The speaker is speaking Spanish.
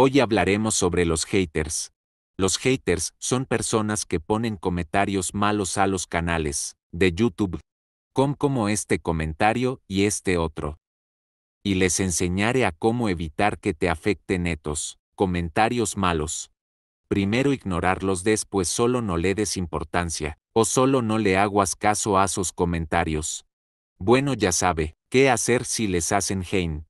Hoy hablaremos sobre los haters. Los haters son personas que ponen comentarios malos a los canales de YouTube, con como este comentario y este otro. Y les enseñaré a cómo evitar que te afecten estos comentarios malos. Primero ignorarlos, después solo no le des importancia, o solo no le hagas caso a sus comentarios. Bueno, ya sabe, ¿qué hacer si les hacen hate?